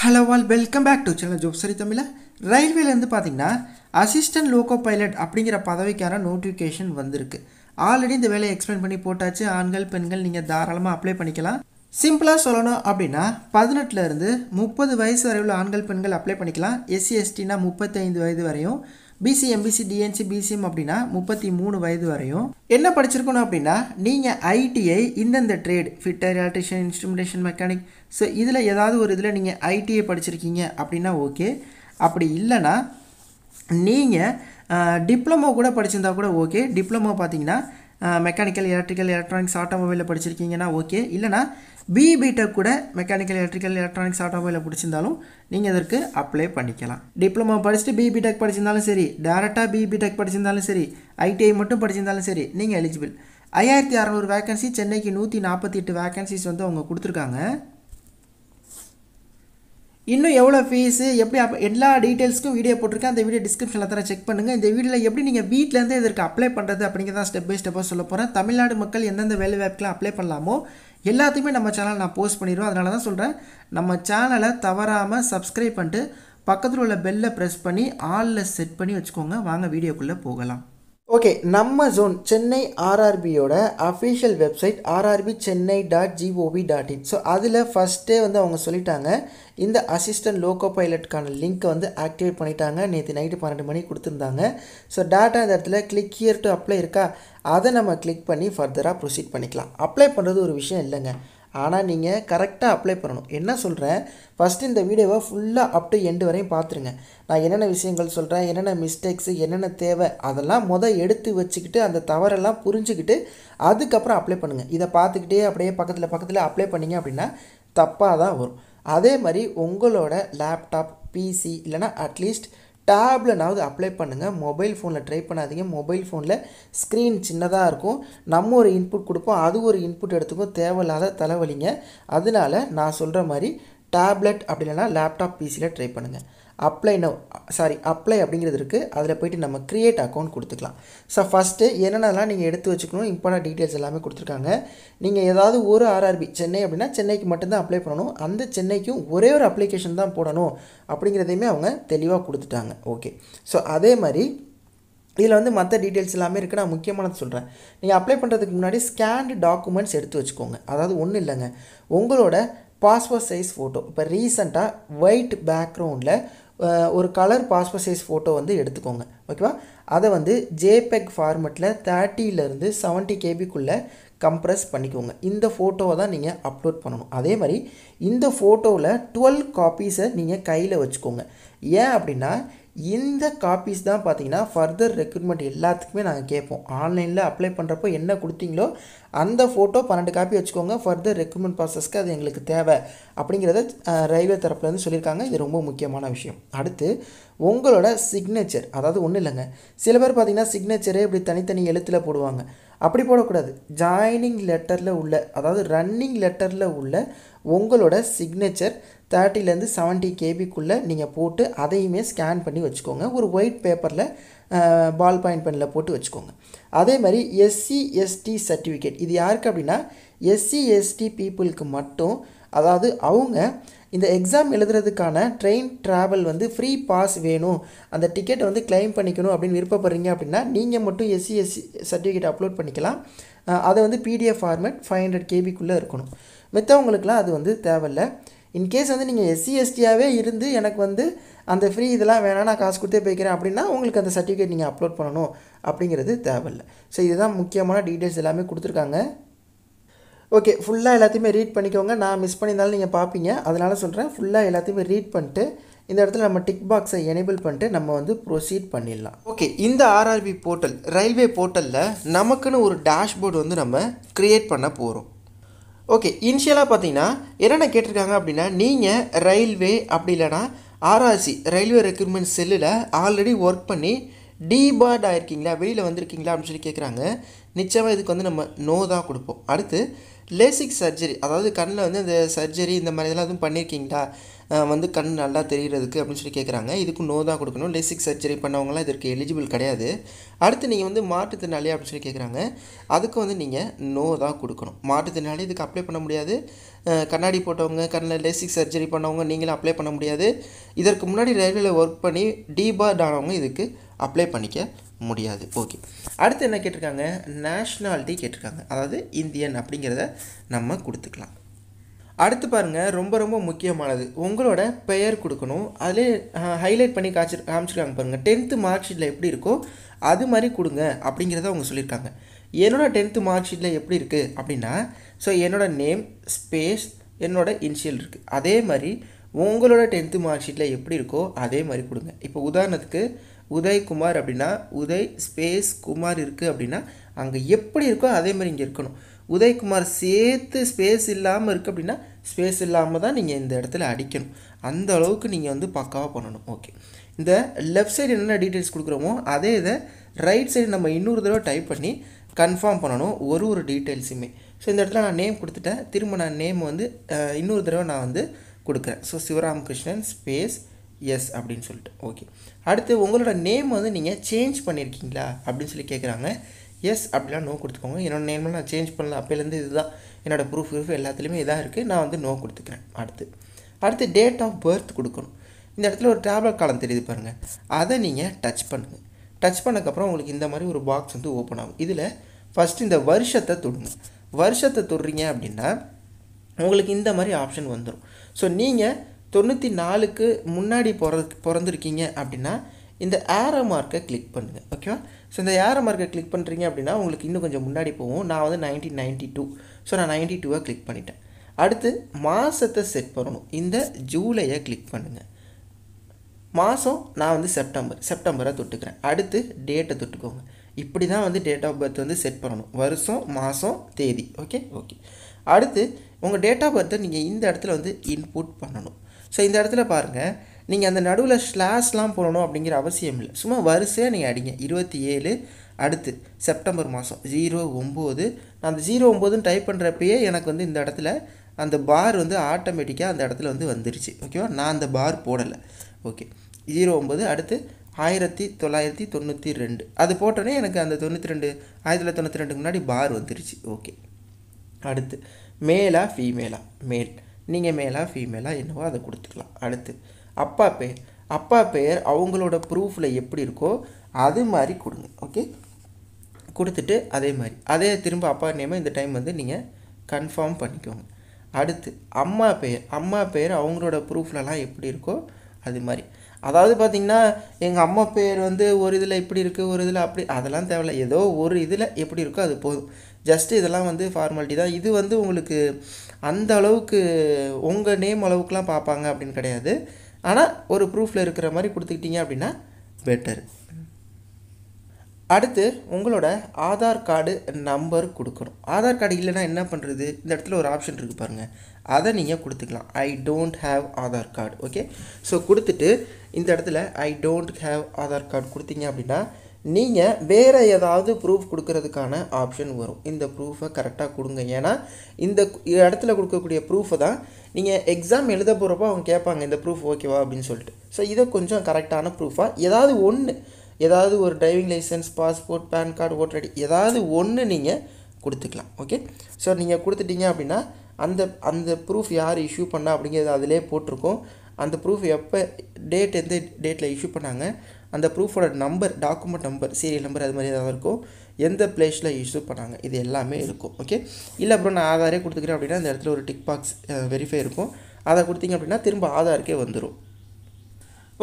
hello all welcome back to channel job சரி தமிழ ரயில்வேலேருந்து பார்த்தீங்கன்னா அசிஸ்டன்ட் லோகோ பைலட் அப்படிங்கிற பதவிக்கான நோட்டிஃபிகேஷன் வந்திருக்கு ஆல்ரெடி இந்த வேலையை எக்ஸ்பிளைன் பண்ணி போட்டாச்சு ஆண்கள் பெண்கள் நீங்கள் தாராளமாக அப்ளை பண்ணிக்கலாம் சிம்பிளாக சொல்லணும் அப்படின்னா பதினெட்டுலேருந்து முப்பது வயசு வரை உள்ள ஆண்கள் பெண்கள் அப்ளை பண்ணிக்கலாம் எஸ்சி எஸ்டினா முப்பத்தைந்து வயது வரையும் பிசி எம்பிசி டிஎன்சி பிசிஎம் அப்படின்னா முப்பத்தி மூணு வயது வரையும் என்ன படிச்சிருக்கணும் அப்படின்னா நீங்கள் ஐடிஐ இந்தந்த trade fitter electrician instrumentation mechanic so இதில் ஏதாவது ஒரு இதில் நீங்கள் ஐடிஐ படிச்சிருக்கீங்க அப்படின்னா ஓகே அப்படி இல்லைன்னா நீங்கள் டிப்ளமோ கூட படிச்சிருந்தால் கூட ஓகே டிப்ளமோ பார்த்தீங்கன்னா மெக்கானிக்கல் எலக்ட்ரிக்கல் எலக்ட்ரானிக்ஸ் ஆட்டோமொபைலில் படிச்சிருக்கீங்கன்னா ஓகே இல்லைனா பிபிடெக் கூட மெக்கானிக்கல் எலக்ட்ரிக்கல் எலக்ட்ரானிக்ஸ் ஆட்டோமொபைலில் பிடிச்சிருந்தாலும் நீங்கள் அதற்கு அப்ளை பண்ணிக்கலாம் டிப்ளமோ படிச்சுட்டு பிபிடெக் படிச்சிருந்தாலும் சரி டேரெக்டாக பிபிடெக் படிச்சிருந்தாலும் சரி ஐடிஐ மட்டும் படிச்சிருந்தாலும் சரி நீங்கள் எலிஜிபிள் ஐயாயிரத்தி அறநூறு வேக்கன்சி சென்னைக்கு நூற்றி நாற்பத்தி எட்டு வேக்கன்சிஸ் வந்து அவங்க கொடுத்துருக்காங்க இன்னும் எவ்வளோ ஃபீஸு எப்படி அப் எல்லா டீட்டெயில்ஸ்க்கும் வீடியோ போட்டிருக்கேன் அந்த வீடியோ டிஸ்கிரிப்ஷனில் தர செக் பண்ணுங்கள் இந்த வீடியோவில் எப்படி நீங்கள் வீட்டிலேருந்து இதற்கு அப்ளை பண்ணுறது அப்படிங்கிறத ஸ்டெப் பை ஸ்டெப்பாக சொல்ல போகிறேன் தமிழ்நாடு மக்கள் எந்தெந்த வேலை வாய்ப்புலாம் அப்ளை பண்ணலாமோ எல்லாத்தையுமே நம்ம சேனல் நான் போஸ்ட் பண்ணிடுவோம் அதனால தான் சொல்கிறேன் நம்ம சேனலை தவறாமல் சப்ஸ்கிரைப் பண்ணிட்டு பக்கத்தில் உள்ள பெல்லை ப்ரெஸ் பண்ணி ஆலில் செட் பண்ணி வச்சுக்கோங்க வாங்க வீடியோக்குள்ளே போகலாம் ஓகே நம்ம ஜோன் சென்னை ஆர்ஆர்பியோட official website RRB Chennai dot G O V dot in so அதில் ஃபஸ்ட்டே வந்து அவங்க சொல்லிட்டாங்க இந்த அசிஸ்டன்ட் லோக்கோ பைலட்கான லிங்க்கை வந்து ஆக்டிவேட் பண்ணிட்டாங்க நேற்று நைட்டு பன்னெண்டு மணிக்கு கொடுத்துருந்தாங்க ஸோ டேட்டா இந்த இடத்துல கிளிக் ஹியர் டு அப்ளை இருக்கா அதை நம்ம கிளிக் பண்ணி ஃபர்தராக ப்ரொசீட் பண்ணிக்கலாம் அப்ளை பண்ணுறது ஒரு விஷயம் இல்லைங்க ஆனால் நீங்கள் கரெக்டாக அப்ளை பண்ணணும் என்ன சொல்கிறேன் ஃபஸ்ட்டு இந்த வீடியோவை ஃபுல்லாக அப் டு எண்டு வரையும் பார்த்துருங்க நான் என்னென்ன விஷயங்கள் சொல்கிறேன் என்னென்ன மிஸ்டேக்ஸு என்னென்ன தேவை அதெல்லாம் மொதல் எடுத்து வச்சுக்கிட்டு அந்த தவறெல்லாம் புரிஞ்சுக்கிட்டு அதுக்கப்புறம் அப்ளை பண்ணுங்கள் இதை பார்த்துக்கிட்டே அப்படியே பக்கத்தில் பக்கத்தில் அப்ளை பண்ணிங்க அப்படின்னா தப்பாக தான் வரும் அதே மாதிரி உங்களோட லேப்டாப் பிசி இல்லைனா அட்லீஸ்ட் டேப்லனாவது அப்ளை பண்ணுங்கள் மொபைல் ஃபோனில் ட்ரை பண்ணாதீங்க மொபைல் ஃபோனில் ஸ்க்ரீன் சின்னதாக இருக்கும் நம்ம ஒரு இன்புட் கொடுப்போம் அது ஒரு இன்புட் எடுத்துக்கும் தேவையில்லாத தலைவலிங்க அதனால் நான் சொல்கிற மாதிரி டேப்லெட் அப்படி இல்லைனா லேப்டாப் பிசியில் ட்ரை பண்ணுங்கள் அப்ளை நோ சாரி அப்ளை அப்படிங்கிறது இருக்குது அதில் போய்ட்டு நம்ம க்ரியேட் அக்கௌண்ட் கொடுத்துக்கலாம் ஸோ ஃபஸ்ட்டு என்னென்னலாம் நீங்கள் எடுத்து வச்சுக்கணும் இம்பார்ட்டன்ட் டீட்டெயில்ஸ் எல்லாமே கொடுத்துருக்காங்க நீங்கள் ஏதாவது ஒரு ஆர்ஆர்பி சென்னை அப்படின்னா சென்னைக்கு மட்டும்தான் அப்ளை பண்ணணும் அந்த சென்னைக்கும் ஒரே ஒரு அப்ளிகேஷன் தான் போடணும் அப்படிங்கிறதையுமே அவங்க தெளிவாக கொடுத்துட்டாங்க ஓகே ஸோ அதே மாதிரி இதில் வந்து மற்ற டீட்டெயில்ஸ் எல்லாமே இருக்குது நான் முக்கியமானது சொல்கிறேன் நீங்கள் அப்ளை பண்ணுறதுக்கு முன்னாடி ஸ்கேன்டு டாக்குமெண்ட்ஸ் எடுத்து வச்சுக்கோங்க அதாவது ஒன்றும் இல்லைங்க உங்களோட பாஸ்போர்ட் சைஸ் ஃபோட்டோ இப்போ ரீசெண்டாக ஒயிட் பேக்ரவுண்டில் ஒரு கலர் பாஸ்போர்ட் சைஸ் ஃபோட்டோ வந்து எடுத்துக்கோங்க ஓகேவா அதை வந்து ஜேபெக் ஃபார்மெட்டில் தேர்ட்டியிலேருந்து செவன்ட்டி கேபிக்குள்ளே கம்ப்ரெஸ் பண்ணிக்கோங்க இந்த ஃபோட்டோவை தான் நீங்கள் அப்லோட் பண்ணணும் அதே மாதிரி இந்த ஃபோட்டோவில் டுவெல் காப்பீஸை நீங்கள் கையில் வச்சுக்கோங்க ஏன் அப்படின்னா இந்த காப்பீஸ் தான் பார்த்தீங்கன்னா ஃபர்தர் ரெக்ரூட்மெண்ட் எல்லாத்துக்குமே நாங்கள் கேட்போம் ஆன்லைனில் அப்ளை பண்ணுறப்போ என்ன கொடுத்தீங்களோ அந்த ஃபோட்டோ பன்னெண்டு காப்பி வச்சுக்கோங்க ஃபர்தர் ரெக்ரூட்மெண்ட் ப்ராசஸ்க்கு அது எங்களுக்கு தேவை அப்படிங்கிறத ரயில்வே தரப்புலேருந்து சொல்லியிருக்காங்க இது ரொம்ப முக்கியமான விஷயம் அடுத்து உங்களோட சிக்னேச்சர் அதாவது ஒன்றும் இல்லைங்க சில பேர் பார்த்திங்கன்னா சிக்னேச்சரே இப்படி தனித்தனி எழுத்தில் போடுவாங்க அப்படி போடக்கூடாது ஜாயினிங் லெட்டரில் உள்ள அதாவது ரன்னிங் லெட்டரில் உள்ள உங்களோட சிக்னேச்சர் தேர்ட்டிலேருந்து செவன்ட்டி கேபிக்குள்ளே நீங்கள் போட்டு அதையுமே ஸ்கேன் பண்ணி வச்சுக்கோங்க ஒரு ஒயிட் பேப்பரில் பால் பாயிண்ட் பெனில் போட்டு வச்சுக்கோங்க அதே மாதிரி எஸ்சி எஸ்டி சர்டிஃபிகேட் இது யாருக்கு அப்படின்னா எஸ்சி எஸ்டி பீப்புளுக்கு மட்டும் அதாவது அவங்க இந்த எக்ஸாம் எழுதுறதுக்கான ட்ரெயின் ட்ராவல் வந்து ஃப்ரீ பாஸ் வேணும் அந்த டிக்கெட்டை வந்து கிளைம் பண்ணிக்கணும் அப்படின்னு விருப்பப்படுறீங்க அப்படின்னா நீங்கள் மட்டும் எஸ்சி எஸ்சி சர்டிஃபிகேட் அப்லோட் பண்ணிக்கலாம் அதை வந்து பிடிஎஃப் ஃபார்மேட் ஃபைவ் ஹண்ட்ரட் கேபிக்குள்ளே இருக்கணும் மித்தவங்களுக்குலாம் அது வந்து தேவையில்லை இன்கேஸ் வந்து நீங்கள் எஸ்சி எஸ்டியாகவே இருந்து எனக்கு வந்து அந்த ஃப்ரீ இதெல்லாம் வேணாம் நான் காசு கொடுத்தே போய்க்கிறேன் அப்படின்னா உங்களுக்கு அந்த சர்டிஃபிகேட் நீங்கள் அப்லோட் பண்ணணும் அப்படிங்கிறது தேவையில்லை ஸோ இதுதான் முக்கியமான டீட்டெயில்ஸ் எல்லாமே கொடுத்துருக்காங்க ஓகே ஃபுல்லாக எல்லாத்தையுமே ரீட் பண்ணிக்கோங்க நான் மிஸ் பண்ணியிருந்தாலும் நீங்கள் பார்ப்பீங்க அதனால் சொல்கிறேன் ஃபுல்லாக எல்லாத்தையுமே ரீட் பண்ணிட்டு இந்த இடத்துல நம்ம டிக் பாக்ஸை எனேபிள் பண்ணிட்டு நம்ம வந்து ப்ரொசீட் பண்ணிடலாம் ஓகே இந்த ஆர்ஆர்பி போர்ட்டல் ரயில்வே போர்ட்டலில் நமக்குன்னு ஒரு டேஷ்போர்டு வந்து நம்ம க்ரியேட் பண்ண போகிறோம் ஓகே இனிஷியலாக பார்த்தீங்கன்னா என்னென்ன கேட்டிருக்காங்க அப்படின்னா நீங்கள் ரயில்வே அப்படி இல்லைனா ஆர்ஆர்சி ரயில்வே ரெக்ரூட்மெண்ட் செல்லில் ஆல்ரெடி ஒர்க் பண்ணி டீபார்ட் ஆகிருக்கீங்களா வெளியில் வந்திருக்கீங்களா அப்படின்னு சொல்லி கேட்குறாங்க நிச்சயமாக இதுக்கு வந்து நம்ம நோ தான் கொடுப்போம் அடுத்து லேசிக் சர்ஜரி அதாவது கண்ணில் வந்து அந்த சர்ஜரி இந்த மாதிரி இதெல்லாம் எதுவும் பண்ணியிருக்கீங்களா வந்து கண் நல்லா தெரிகிறதுக்கு அப்படின்னு சொல்லி கேட்குறாங்க இதுக்கு நோ தான் கொடுக்கணும் லெசிக் சர்ஜரி பண்ணவங்களாம் இதற்கு எலிஜிபிள் கிடையாது அடுத்து நீங்கள் வந்து மாற்றுத்திறனாளி அப்படின்னு சொல்லி கேட்குறாங்க அதுக்கு வந்து நீங்கள் நோ தான் கொடுக்கணும் மாற்றுத்திறனாளி இதுக்கு அப்ளை பண்ண முடியாது கண்ணாடி போட்டவங்க கண்ணில் லெசிக் சர்ஜரி பண்ணவங்க நீங்களும் அப்ளை பண்ண முடியாது இதற்கு முன்னாடி ரயில்வேல ஒர்க் பண்ணி டீபார்ட் ஆனவங்க இதுக்கு அப்ளை பண்ணிக்க முடியாது ஓகே அடுத்து என்ன கேட்டிருக்காங்க நேஷ்னாலிட்டி கேட்டிருக்காங்க அதாவது இந்தியன் அப்படிங்கிறத நம்ம கொடுத்துக்கலாம் அடுத்து பாருங்கள் ரொம்ப ரொம்ப முக்கியமானது உங்களோட பெயர் கொடுக்கணும் அதிலே ஹைலைட் பண்ணி காய்ச்சி காமிச்சிருக்காங்க பாருங்கள் டென்த்து மார்க் ஷீட்டில் எப்படி இருக்கோ அது மாதிரி கொடுங்க அப்படிங்கிறத அவங்க சொல்லியிருக்காங்க என்னோடய டென்த்து மார்க் ஷீட்டில் எப்படி இருக்குது அப்படின்னா ஸோ என்னோடய நேம் ஸ்பேஸ் என்னோடய இன்ஷியல் இருக்குது அதே மாதிரி உங்களோட டென்த்து மார்க் ஷீட்டில் எப்படி இருக்கோ அதே மாதிரி கொடுங்க இப்போ உதாரணத்துக்கு உதய்குமார் அப்படின்னா உதய் ஸ்பேஸ் குமார் இருக்குது அப்படின்னா அங்கே எப்படி இருக்கோ அதே மாதிரி இங்கே இருக்கணும் உதயகுமார் சேர்த்து ஸ்பேஸ் இல்லாமல் இருக்குது அப்படின்னா ஸ்பேஸ் இல்லாமல் தான் நீங்கள் இந்த இடத்துல அடிக்கணும் அந்த அளவுக்கு நீங்கள் வந்து பக்காவாக பண்ணணும் ஓகே இந்த லெஃப்ட் சைடு என்னென்ன டீட்டெயில்ஸ் கொடுக்குறோமோ அதே இதை ரைட் சைடு நம்ம இன்னொரு தடவை டைப் பண்ணி கன்ஃபார்ம் பண்ணணும் ஒரு ஒரு டீட்டெயில்ஸுமே ஸோ இந்த இடத்துல நான் நேம் கொடுத்துட்டேன் திரும்ப நான் நேம் வந்து இன்னொரு தடவை நான் வந்து கொடுக்குறேன் ஸோ சிவராமகிருஷ்ணன் ஸ்பேஸ் எஸ் அப்படின்னு சொல்லிட்டு ஓகே அடுத்து உங்களோட நேம் வந்து நீங்கள் சேஞ்ச் பண்ணியிருக்கீங்களா அப்படின்னு சொல்லி கேட்குறாங்க எஸ் அப்படிலாம் நோ கொடுத்துக்கோங்க என்னோட நேம்லாம் நான் சேஞ்ச் பண்ணல அப்போலேருந்து இதுதான் என்னோடய ப்ரூஃப் ப்ரூஃப் எல்லாத்துலேயுமே இதாக இருக்குது நான் வந்து நோ கொடுத்துக்கிறேன் அடுத்து அடுத்து டேட் ஆஃப் பர்த் கொடுக்கணும் இந்த இடத்துல ஒரு டேப்லெட் காலம் தெரியுது பாருங்கள் அதை நீங்கள் டச் பண்ணுங்கள் டச் பண்ணக்கப்புறம் உங்களுக்கு இந்த மாதிரி ஒரு பாக்ஸ் வந்து ஓப்பன் ஆகும் இதில் ஃபஸ்ட்டு இந்த வருஷத்தை தொடுங்க வருஷத்தை தொடுறீங்க அப்படின்னா உங்களுக்கு இந்த மாதிரி ஆப்ஷன் வந்துடும் ஸோ நீங்கள் தொண்ணூற்றி நாலுக்கு முன்னாடி பிற பிறந்திருக்கீங்க அப்படின்னா இந்த ஆரோ மார்க்கை கிளிக் பண்ணுங்கள் ஓகேவா ஸோ இந்த ஏர மார்க்கை கிளிக் பண்ணுறீங்க அப்படின்னா உங்களுக்கு இன்னும் கொஞ்சம் முன்னாடி போகும் நான் வந்து நைன்டீன் நைன்ட்டி டூ ஸோ நான் நைன்ட்டி டூவை கிளிக் பண்ணிட்டேன் அடுத்து மாதத்தை செட் பண்ணணும் இந்த ஜூலையை கிளிக் பண்ணுங்கள் மாதம் நான் வந்து செப்டம்பர் செப்டம்பரை தொட்டுக்கிறேன் அடுத்து டேட்டை தொட்டுக்கோங்க இப்படி தான் வந்து டேட் ஆஃப் பர்த் வந்து செட் பண்ணணும் வருஷம் மாதம் தேதி ஓகே ஓகே அடுத்து உங்கள் டேட் ஆஃப் பர்த்தை நீங்கள் இந்த இடத்துல வந்து இன்புட் பண்ணணும் ஸோ இந்த இடத்துல பாருங்கள் நீங்கள் அந்த நடுவில் ஸ்லாஸ்லாம் போடணும் அப்படிங்கிற அவசியம் இல்லை சும்மா வரிசையாக நீங்கள் அடிங்க இருபத்தி ஏழு அடுத்து செப்டம்பர் மாதம் ஜீரோ ஒம்பது நான் அந்த ஜீரோ ஒம்போதுன்னு டைப் பண்ணுறப்பயே எனக்கு வந்து இந்த இடத்துல அந்த பார் வந்து ஆட்டோமேட்டிக்காக அந்த இடத்துல வந்து வந்துருச்சு ஓகேவா நான் அந்த பார் போடலை ஓகே ஜீரோ ஒம்பது அடுத்து ஆயிரத்தி தொள்ளாயிரத்தி தொண்ணூற்றி ரெண்டு அது போட்டோன்னே எனக்கு அந்த தொண்ணூற்றி ரெண்டு ஆயிரத்தி தொள்ளாயிரத்தி தொண்ணூற்றி ரெண்டுக்கு முன்னாடி பார் வந்துருச்சு ஓகே அடுத்து மேலா ஃபீமேலா மேல் நீங்கள் மேலா ஃபீமேலா என்னவோ அதை கொடுத்துக்கலாம் அடுத்து அப்பா பெயர் அப்பா பெயர் அவங்களோட ப்ரூஃபில் எப்படி இருக்கோ அது மாதிரி கொடுங்க ஓகே கொடுத்துட்டு அதே மாதிரி அதே திரும்ப அப்பா நேமை இந்த டைம் வந்து நீங்கள் கன்ஃபார்ம் பண்ணிக்கோங்க அடுத்து அம்மா பெயர் அம்மா பெயர் அவங்களோட ப்ரூஃப்லலாம் எப்படி இருக்கோ அது மாதிரி அதாவது பார்த்திங்கன்னா எங்கள் அம்மா பேர் வந்து ஒரு இதில் இப்படி இருக்குது ஒரு இதில் அப்படி அதெல்லாம் தேவையில்ல ஏதோ ஒரு இதில் எப்படி இருக்கோ அது போதும் ஜஸ்ட்டு இதெல்லாம் வந்து ஃபார்மாலிட்டி தான் இது வந்து உங்களுக்கு அந்த அளவுக்கு உங்கள் நேம் அளவுக்குலாம் பார்ப்பாங்க அப்படின்னு கிடையாது ஆனால் ஒரு ப்ரூஃபில் இருக்கிற மாதிரி கொடுத்துக்கிட்டிங்க அப்படின்னா பெட்டர் அடுத்து உங்களோட ஆதார் கார்டு நம்பர் கொடுக்கணும் ஆதார் கார்டு இல்லைன்னா என்ன பண்ணுறது இந்த இடத்துல ஒரு ஆப்ஷன் இருக்குது பாருங்கள் அதை நீங்கள் கொடுத்துக்கலாம் I don't have Aadhaar card okay so கொடுத்துட்டு இந்த இடத்துல I don't have Aadhaar card கொடுத்தீங்க அப்படின்னா நீங்கள் வேறு ஏதாவது ப்ரூஃப் கொடுக்கறதுக்கான ஆப்ஷன் வரும் இந்த ப்ரூஃபை கரெக்டாக கொடுங்க ஏன்னா இந்த இடத்துல கொடுக்கக்கூடிய ப்ரூஃபை தான் நீங்கள் எக்ஸாம் எழுத போகிறப்போ அவங்க கேட்பாங்க இந்த ப்ரூஃப் ஓகேவா அப்படின்னு சொல்லிட்டு ஸோ இதை கொஞ்சம் கரெக்டான ப்ரூஃபாக ஏதாவது ஒன்று ஏதாவது ஒரு driving licence passport PAN card voter ID ஏதாவது ஒன்று நீங்கள் கொடுத்துக்கலாம் ஓகே ஸோ நீங்கள் கொடுத்துட்டீங்க அப்படின்னா அந்த அந்த ப்ரூஃப் யார் இஷ்யூ பண்ணால் அப்படிங்கிறது அதிலே போட்டிருக்கோம் அந்த ப்ரூஃப் எப்போ டேட் எந்த டேட்டில் இஷ்யூ பண்ணாங்க அந்த ப்ரூஃபோட number document number serial number அது மாதிரி ஏதாவது இருக்கும் எந்த பிளேஸில் இஷ்யூ பண்ணாங்க இது எல்லாமே இருக்கும் ஓகே இல்லை அப்புறம் நான் ஆதாரே கொடுத்துக்கிறேன் அப்படின்னா அந்த இடத்துல ஒரு டிக் பாக்ஸ் வெரிஃபை இருக்கும் அதை கொடுத்தீங்க அப்படின்னா திரும்ப ஆதாருக்கே வந்துடும்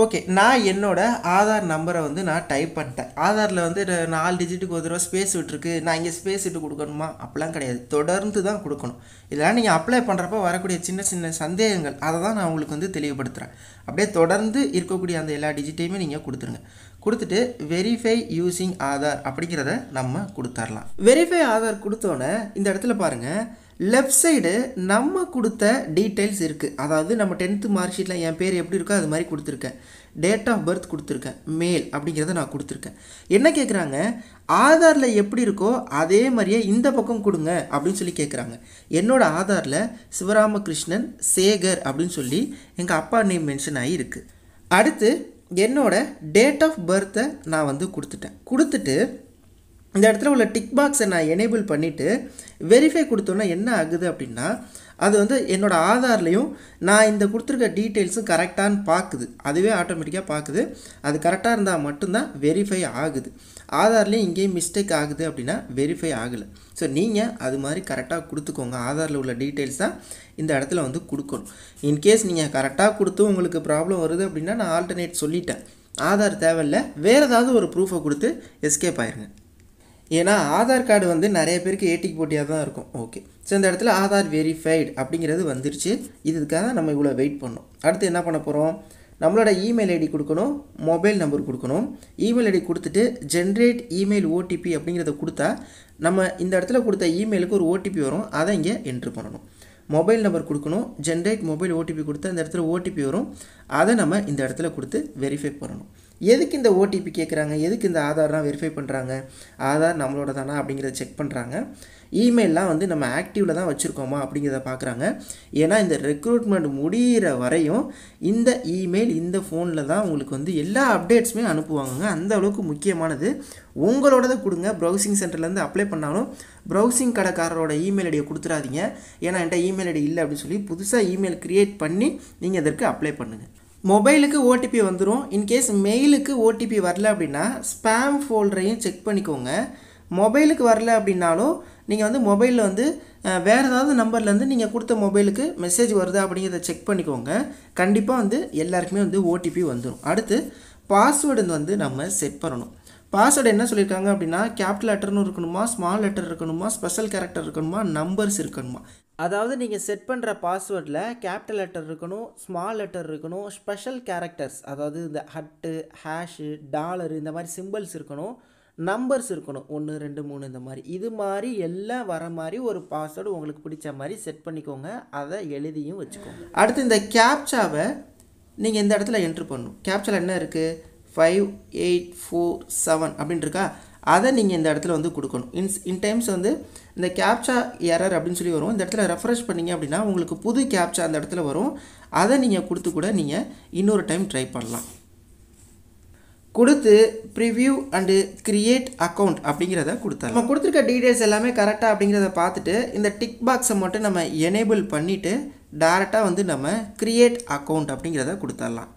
ஓகே நான் என்னோடய ஆதார் நம்பரை வந்து நான் டைப் பண்ணிட்டேன் ஆதாரில் வந்து நாலு டிஜிட்டுக்கு ஒரு தடவை ஸ்பேஸ் விட்டுருக்கு நான் இங்கே ஸ்பேஸ் விட்டு கொடுக்கணுமா அப்படிலாம் கிடையாது தொடர்ந்து தான் கொடுக்கணும் இதெல்லாம் நீங்கள் அப்ளை பண்ணுறப்ப வரக்கூடிய சின்ன சின்ன சந்தேகங்கள் அதை தான் நான் உங்களுக்கு வந்து தெளிவுபடுத்துகிறேன் அப்படியே தொடர்ந்து இருக்கக்கூடிய அந்த எல்லா டிஜிட்டையுமே நீங்கள் கொடுத்துருங்க கொடுத்துட்டு வெரிஃபை யூஸிங் ஆதார் அப்படிங்கிறத நம்ம கொடுத்துர்லாம் வெரிஃபை ஆதார் கொடுத்தோன்னே இந்த இடத்துல பாருங்கள் லெஃப்ட் சைடு நம்ம கொடுத்த டீட்டெயில்ஸ் இருக்குது அதாவது நம்ம டென்த்து மார்க் ஷீட்டில் என் பேர் எப்படி இருக்கோ அது மாதிரி கொடுத்துருக்கேன் டேட் ஆஃப் பர்த் கொடுத்துருக்கேன் மேல் அப்படிங்கிறத நான் கொடுத்துருக்கேன் என்ன கேட்குறாங்க ஆதாரில் எப்படி இருக்கோ அதே மாதிரியே இந்த பக்கம் கொடுங்க அப்படின்னு சொல்லி கேட்குறாங்க என்னோடய ஆதாரில் சிவராமகிருஷ்ணன் சேகர் அப்படின்னு சொல்லி எங்கள் அப்பா நேம் மென்ஷன் ஆகி இருக்குது அடுத்து என்னோடய டேட் ஆஃப் பர்த்தை நான் வந்து கொடுத்துட்டேன் கொடுத்துட்டு இந்த இடத்துல உள்ள டிக் பாக்ஸை நான் எனேபிள் பண்ணிவிட்டு வெரிஃபை கொடுத்தோன்னா என்ன ஆகுது அப்படின்னா அது வந்து என்னோடய ஆதார்லேயும் நான் இந்த கொடுத்துருக்க டீட்டெயில்ஸும் கரெக்டானு பார்க்குது அதுவே ஆட்டோமேட்டிக்காக பார்க்குது அது கரெக்டாக இருந்தால் மட்டும்தான் வெரிஃபை ஆகுது ஆதார்லேயும் இங்கேயும் மிஸ்டேக் ஆகுது அப்படின்னா வெரிஃபை ஆகலை ஸோ நீங்கள் அது மாதிரி கரெக்டாக கொடுத்துக்கோங்க ஆதாரில் உள்ள டீட்டெயில்ஸ் தான் இந்த இடத்துல வந்து கொடுக்கணும் இன்கேஸ் நீங்கள் கரெக்டாக கொடுத்து உங்களுக்கு ப்ராப்ளம் வருது அப்படின்னா நான் ஆல்டர்னேட் சொல்லிட்டேன் ஆதார் தேவையில்லை வேறு ஏதாவது ஒரு ப்ரூஃபை கொடுத்து எஸ்கேப் ஆயிருங்க ஏன்னா ஆதார் கார்டு வந்து நிறைய பேருக்கு ஏட்டிக்கு போட்டியாக தான் இருக்கும் ஓகே ஸோ இந்த இடத்துல ஆதார் வெரிஃபைடு அப்படிங்கிறது வந்துருச்சு இதுக்காக நம்ம இவ்வளோ வெயிட் பண்ணோம் அடுத்து என்ன பண்ண போகிறோம் நம்மளோட இமெயில் ஐடி கொடுக்கணும் மொபைல் நம்பர் கொடுக்கணும் இமெயில் ஐடி கொடுத்துட்டு ஜென்ரேட் இமெயில் ஓடிபி அப்படிங்கிறத கொடுத்தா நம்ம இந்த இடத்துல கொடுத்த இமெயிலுக்கு ஒரு ஓடிபி வரும் அதை இங்கே என்ட்ரு பண்ணணும் மொபைல் நம்பர் கொடுக்கணும் ஜென்ரேட் மொபைல் ஓடிபி கொடுத்தா இந்த இடத்துல ஓடிபி வரும் அதை நம்ம இந்த இடத்துல கொடுத்து வெரிஃபை பண்ணணும் எதுக்கு இந்த ஓடிபி கேட்குறாங்க எதுக்கு இந்த ஆதார்லாம் வெரிஃபை பண்ணுறாங்க ஆதார் நம்மளோட தானா அப்படிங்கிறத செக் பண்ணுறாங்க இமெயிலெலாம் வந்து நம்ம ஆக்டிவில் தான் வச்சுருக்கோமா அப்படிங்கிறத பார்க்குறாங்க ஏன்னா இந்த ரெக்ரூட்மெண்ட் முடிகிற வரையும் இந்த இமெயில் இந்த ஃபோனில் தான் உங்களுக்கு வந்து எல்லா அப்டேட்ஸுமே அனுப்புவாங்க அந்த அளவுக்கு முக்கியமானது தான் கொடுங்க ப்ரௌசிங் சென்டர்லேருந்து அப்ளை பண்ணாலும் ப்ரௌசிங் கடைக்காரரோட இமெயில் ஐடியை கொடுத்துடாதீங்க ஏன்னா என்கிட்ட இமெயில் ஐடி இல்லை அப்படின்னு சொல்லி புதுசாக இமெயில் க்ரியேட் பண்ணி நீங்கள் இதற்கு அப்ளை பண்ணுங்கள் மொபைலுக்கு ஓடிபி வந்துடும் இன்கேஸ் மெயிலுக்கு ஓடிபி வரல அப்படின்னா ஸ்பேம் ஃபோல்டரையும் செக் பண்ணிக்கோங்க மொபைலுக்கு வரல அப்படின்னாலும் நீங்கள் வந்து மொபைலில் வந்து வேறு ஏதாவது நம்பர்லேருந்து நீங்கள் கொடுத்த மொபைலுக்கு மெசேஜ் வருதா அப்படிங்கிறத செக் பண்ணிக்கோங்க கண்டிப்பாக வந்து எல்லாருக்குமே வந்து ஓடிபி வந்துடும் அடுத்து பாஸ்வேர்டு வந்து நம்ம செட் பண்ணணும் பாஸ்வேர்டு என்ன சொல்லியிருக்காங்க அப்படின்னா கேபிட்டல் லெட்டர்னு இருக்கணுமா ஸ்மால் லெட்டர் இருக்கணுமா ஸ்பெஷல் கேரக்டர் இருக்கணுமா நம்பர்ஸ் இருக்கணுமா அதாவது நீங்கள் செட் பண்ணுற பாஸ்வேர்டில் கேபிட்டல் லெட்டர் இருக்கணும் ஸ்மால் லெட்டர் இருக்கணும் ஸ்பெஷல் கேரக்டர்ஸ் அதாவது இந்த ஹட்டு ஹேஷு டாலர் இந்த மாதிரி சிம்பிள்ஸ் இருக்கணும் நம்பர்ஸ் இருக்கணும் ஒன்று ரெண்டு மூணு இந்த மாதிரி இது மாதிரி எல்லாம் வர மாதிரி ஒரு பாஸ்வேர்டு உங்களுக்கு பிடிச்ச மாதிரி செட் பண்ணிக்கோங்க அதை எழுதியும் வச்சுக்கோங்க அடுத்து இந்த கேப்சாவை நீங்கள் இந்த இடத்துல என்ட்ரு பண்ணணும் கேப்சாவில் என்ன இருக்குது ஃபைவ் எயிட் ஃபோர் செவன் அப்படின்னு இருக்கா அதை நீங்கள் இந்த இடத்துல வந்து கொடுக்கணும் இன்ஸ் இன் டைம்ஸ் வந்து இந்த கேப்சா எரர் அப்படின்னு சொல்லி வரும் இந்த இடத்துல ரெஃப்ரெஷ் பண்ணிங்க அப்படின்னா உங்களுக்கு புது கேப்சா அந்த இடத்துல வரும் அதை நீங்கள் கொடுத்து கூட நீங்கள் இன்னொரு டைம் ட்ரை பண்ணலாம் கொடுத்து ப்ரிவ்யூ அண்டு கிரியேட் அக்கௌண்ட் அப்படிங்கிறத கொடுத்தா நம்ம கொடுத்துருக்க டீட்டெயில்ஸ் எல்லாமே கரெக்டாக அப்படிங்கிறத பார்த்துட்டு இந்த டிக் பாக்ஸை மட்டும் நம்ம எனேபிள் பண்ணிவிட்டு டேரெக்டாக வந்து நம்ம க்ரியேட் அக்கௌண்ட் அப்படிங்கிறத கொடுத்துடலாம்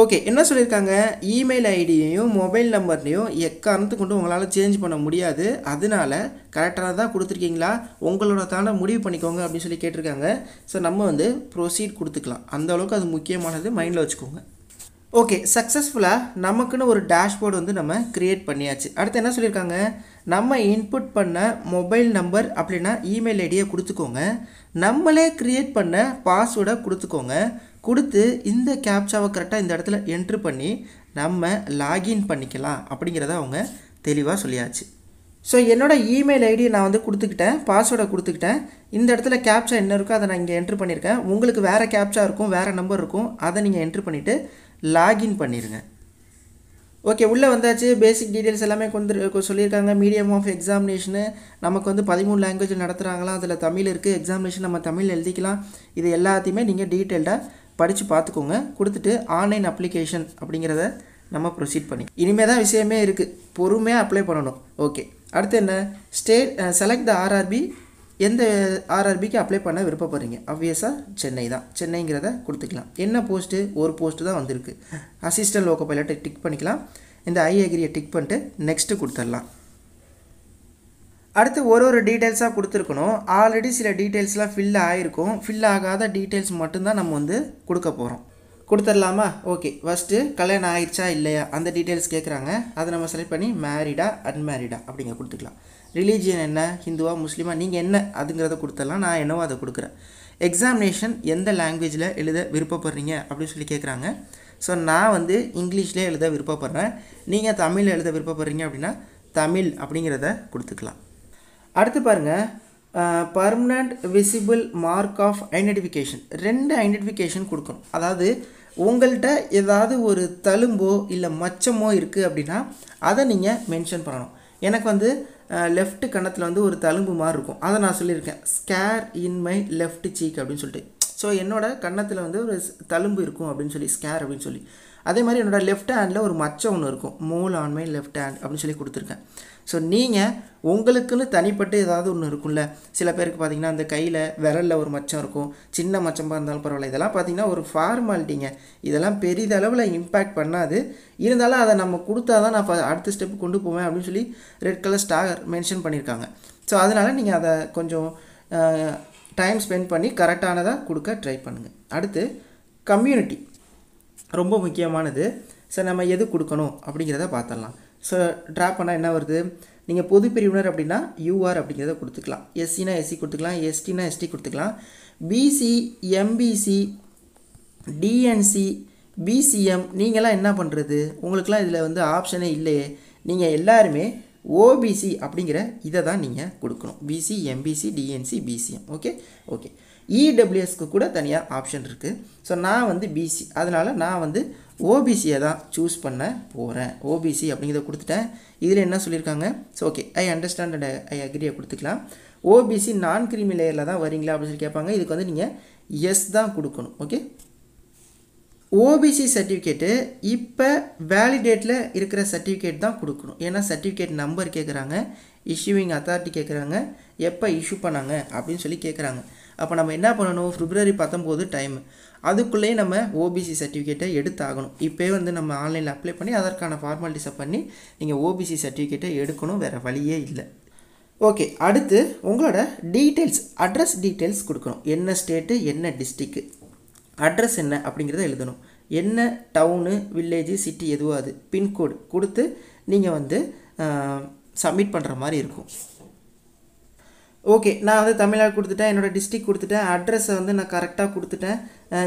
ஓகே என்ன சொல்லியிருக்காங்க இமெயில் ஐடியையும் மொபைல் நம்பர்லையும் எக்காரணத்து கொண்டு உங்களால் சேஞ்ச் பண்ண முடியாது அதனால கரெக்டாக தான் கொடுத்துருக்கீங்களா உங்களோட தானே முடிவு பண்ணிக்கோங்க அப்படின்னு சொல்லி கேட்டிருக்காங்க ஸோ நம்ம வந்து ப்ரொசீட் கொடுத்துக்கலாம் அந்த அளவுக்கு அது முக்கியமானது மைண்டில் வச்சுக்கோங்க ஓகே சக்ஸஸ்ஃபுல்லாக நமக்குன்னு ஒரு டேஷ்போர்டு வந்து நம்ம க்ரியேட் பண்ணியாச்சு அடுத்து என்ன சொல்லியிருக்காங்க நம்ம இன்புட் பண்ண மொபைல் நம்பர் அப்படின்னா இமெயில் ஐடியை கொடுத்துக்கோங்க நம்மளே க்ரியேட் பண்ண பாஸ்வேர்டை கொடுத்துக்கோங்க கொடுத்து இந்த கேப்சாவை கரெக்டாக இந்த இடத்துல என்ட்ரு பண்ணி நம்ம லாகின் பண்ணிக்கலாம் அப்படிங்கிறத அவங்க தெளிவாக சொல்லியாச்சு ஸோ என்னோடய இமெயில் ஐடி நான் வந்து கொடுத்துக்கிட்டேன் பாஸ்வேர்டை கொடுத்துக்கிட்டேன் இந்த இடத்துல கேப்சா என்ன இருக்கோ அதை நான் இங்கே என்ட்ரு பண்ணியிருக்கேன் உங்களுக்கு வேறு கேப்சா இருக்கும் வேறு நம்பர் இருக்கும் அதை நீங்கள் என்ட்ரு பண்ணிவிட்டு லாகின் பண்ணிடுங்க ஓகே உள்ளே வந்தாச்சு பேசிக் டீட்டெயில்ஸ் எல்லாமே கொண்டு சொல்லியிருக்காங்க மீடியம் ஆஃப் எக்ஸாமினேஷனு நமக்கு வந்து பதிமூணு லாங்குவேஜில் நடத்துகிறாங்களா அதில் தமிழ் இருக்குது எக்ஸாமினேஷன் நம்ம தமிழ் எழுதிக்கலாம் இது எல்லாத்தையுமே நீங்கள் டீட்டெயில்டாக படித்து பார்த்துக்கோங்க கொடுத்துட்டு ஆன்லைன் அப்ளிகேஷன் அப்படிங்கிறத நம்ம ப்ரொசீட் பண்ணி இனிமேல் தான் விஷயமே இருக்குது பொறுமையாக அப்ளை பண்ணணும் ஓகே அடுத்து என்ன ஸ்டேட் செலக்ட் த ஆர்ஆர்பி எந்த ஆர்ஆர்பிக்கு அப்ளை பண்ண விருப்பப்படுறீங்க அவ்வியஸாக சென்னை தான் சென்னைங்கிறத கொடுத்துக்கலாம் என்ன போஸ்ட்டு ஒரு போஸ்ட்டு தான் வந்திருக்கு அசிஸ்டன்ட் லோக்கோ பைலட்டை டிக் பண்ணிக்கலாம் இந்த ஐ அக்ரியை டிக் பண்ணிட்டு நெக்ஸ்ட்டு கொடுத்துடலாம் அடுத்து ஒரு ஒரு டீட்டெயில்ஸாக கொடுத்துருக்கணும் ஆல்ரெடி சில டீட்டெயில்ஸ்லாம் ஃபில் ஆகிருக்கும் ஃபில் ஆகாத டீட்டெயில்ஸ் மட்டும்தான் நம்ம வந்து கொடுக்க போகிறோம் கொடுத்துடலாமா ஓகே ஃபஸ்ட்டு கல்யாணம் ஆயிடுச்சா இல்லையா அந்த டீட்டெயில்ஸ் கேட்குறாங்க அதை நம்ம செலக்ட் பண்ணி மேரிடா அன்மேரிடா அப்படிங்க கொடுத்துக்கலாம் ரிலீஜியன் என்ன ஹிந்துவா முஸ்லீமா நீங்கள் என்ன அதுங்கிறத கொடுத்தலாம் நான் என்னவோ அதை கொடுக்குறேன் எக்ஸாமினேஷன் எந்த லாங்குவேஜில் எழுத விருப்பப்படுறீங்க அப்படின்னு சொல்லி கேட்குறாங்க ஸோ நான் வந்து இங்கிலீஷில் எழுத விருப்பப்படுறேன் நீங்கள் தமிழில் எழுத விருப்பப்படுறீங்க அப்படின்னா தமிழ் அப்படிங்கிறத கொடுத்துக்கலாம் அடுத்து பாருங்கள் permanent visible mark of identification ரெண்டு ஐடென்டிஃபிகேஷன் கொடுக்கணும் அதாவது உங்கள்கிட்ட ஏதாவது ஒரு தழும்போ இல்லை மச்சமோ இருக்குது அப்படின்னா அதை நீங்கள் மென்ஷன் பண்ணணும் எனக்கு வந்து லெஃப்ட் கணத்தில் வந்து ஒரு தழும்பு மாதிரி இருக்கும் அதை நான் சொல்லியிருக்கேன் scar in my left cheek அப்படின்னு சொல்லிட்டு ஸோ என்னோடய கன்னத்தில் வந்து ஒரு தழும்பு இருக்கும் அப்படின்னு சொல்லி ஸ்கேர் அப்படின்னு சொல்லி அதே மாதிரி என்னோடய லெஃப்ட் ஹேண்டில் ஒரு மச்சம் ஒன்று இருக்கும் mole on my left hand அப்படின்னு சொல்லி கொடுத்துருக்கேன் ஸோ நீங்கள் உங்களுக்குன்னு தனிப்பட்டு ஏதாவது ஒன்று இருக்கும்ல சில பேருக்கு பார்த்திங்கன்னா அந்த கையில் விரலில் ஒரு மச்சம் இருக்கும் சின்ன மச்சமாக இருந்தாலும் பரவாயில்ல இதெல்லாம் பார்த்திங்கன்னா ஒரு ஃபார்மாலிட்டிங்க இதெல்லாம் பெரிதளவில் இம்பேக்ட் பண்ணாது இருந்தாலும் அதை நம்ம கொடுத்தா தான் நான் அடுத்த ஸ்டெப் கொண்டு போவேன் அப்படின்னு சொல்லி ரெட் கலர் ஸ்டார் மென்ஷன் பண்ணியிருக்காங்க ஸோ அதனால் நீங்கள் அதை கொஞ்சம் டைம் ஸ்பெண்ட் பண்ணி கரெக்டானதாக கொடுக்க ட்ரை பண்ணுங்கள் அடுத்து கம்யூனிட்டி ரொம்ப முக்கியமானது ஸோ நம்ம எது கொடுக்கணும் அப்படிங்கிறத பார்த்துடலாம் ஸோ ட்ரா பண்ணால் என்ன வருது நீங்கள் பொது பிரிவினர் அப்படின்னா யூஆர் அப்படிங்கிறத கொடுத்துக்கலாம் எஸ்சினா எஸ்சி கொடுத்துக்கலாம் எஸ்டினா எஸ்டி கொடுத்துக்கலாம் பிசி எம்பிசி டிஎன்சி பிசிஎம் நீங்களாம் என்ன பண்ணுறது உங்களுக்கெலாம் இதில் வந்து ஆப்ஷனே இல்லையே நீங்கள் எல்லாருமே ஓபிசி அப்படிங்கிற இதை தான் நீங்கள் கொடுக்கணும் BC MBC DNC BCM okay okay இடபிள்யூஎஸ்க்கு கூட தனியாக ஆப்ஷன் இருக்குது ஸோ நான் வந்து பிசி அதனால் நான் வந்து ஓபிசியை தான் சூஸ் பண்ண போகிறேன் ஓபிசி அப்படிங்கிறத கொடுத்துட்டேன் இதில் என்ன சொல்லியிருக்காங்க so okay I understand and I அக்ரியை கொடுத்துக்கலாம் ஓபிசி நான் கிரிமி லேயரில் தான் வரீங்களா அப்படின்னு சொல்லி கேட்பாங்க இதுக்கு வந்து நீங்கள் எஸ் தான் கொடுக்கணும் ஓகே ஓபிசி சர்டிஃபிகேட்டு இப்போ வேலிடேட்டில் இருக்கிற சர்டிஃபிகேட் தான் கொடுக்கணும் ஏன்னா சர்டிஃபிகேட் நம்பர் கேட்குறாங்க இஷ்யூவிங் அத்தாரிட்டி கேட்குறாங்க எப்போ இஷ்யூ பண்ணாங்க அப்படின்னு சொல்லி கேட்குறாங்க அப்போ நம்ம என்ன பண்ணணும் ஃபிப்ரவரி பத்தொம்போது டைம் அதுக்குள்ளேயே நம்ம ஓபிசி சர்டிஃபிகேட்டை எடுத்தாகணும் இப்போ வந்து நம்ம ஆன்லைனில் அப்ளை பண்ணி அதற்கான ஃபார்மாலிட்டிஸை பண்ணி நீங்கள் ஓபிசி சர்டிஃபிகேட்டை எடுக்கணும் வேறு வழியே இல்லை ஓகே அடுத்து உங்களோட டீட்டெயில்ஸ் அட்ரஸ் டீட்டெயில்ஸ் கொடுக்கணும் என்ன ஸ்டேட்டு என்ன டிஸ்ட்ரிக்கு அட்ரஸ் என்ன அப்படிங்கிறத எழுதணும் என்ன டவுனு வில்லேஜு சிட்டி எதுவாது அது பின்கோடு கொடுத்து நீங்கள் வந்து சப்மிட் பண்ணுற மாதிரி இருக்கும் ஓகே நான் வந்து தமிழ்நாடு கொடுத்துட்டேன் என்னோடய டிஸ்ட்ரிக் கொடுத்துட்டேன் அட்ரஸை வந்து நான் கரெக்டாக கொடுத்துட்டேன்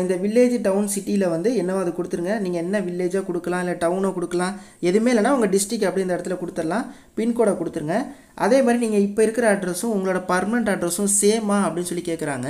இந்த வில்லேஜ் டவுன் சிட்டியில் வந்து என்னவோ அது கொடுத்துருங்க நீங்கள் என்ன வில்லேஜாக கொடுக்கலாம் இல்லை டவுனோ கொடுக்கலாம் எதுவுமே இல்லைனா உங்கள் டிஸ்ட்ரிக் அப்படி இந்த இடத்துல கொடுத்துடலாம் பின்கோடை கொடுத்துருங்க அதே மாதிரி நீங்கள் இப்போ இருக்கிற அட்ரஸும் உங்களோட பர்மனெண்ட் அட்ரஸும் சேமா அப்படின்னு சொல்லி கேட்குறாங்க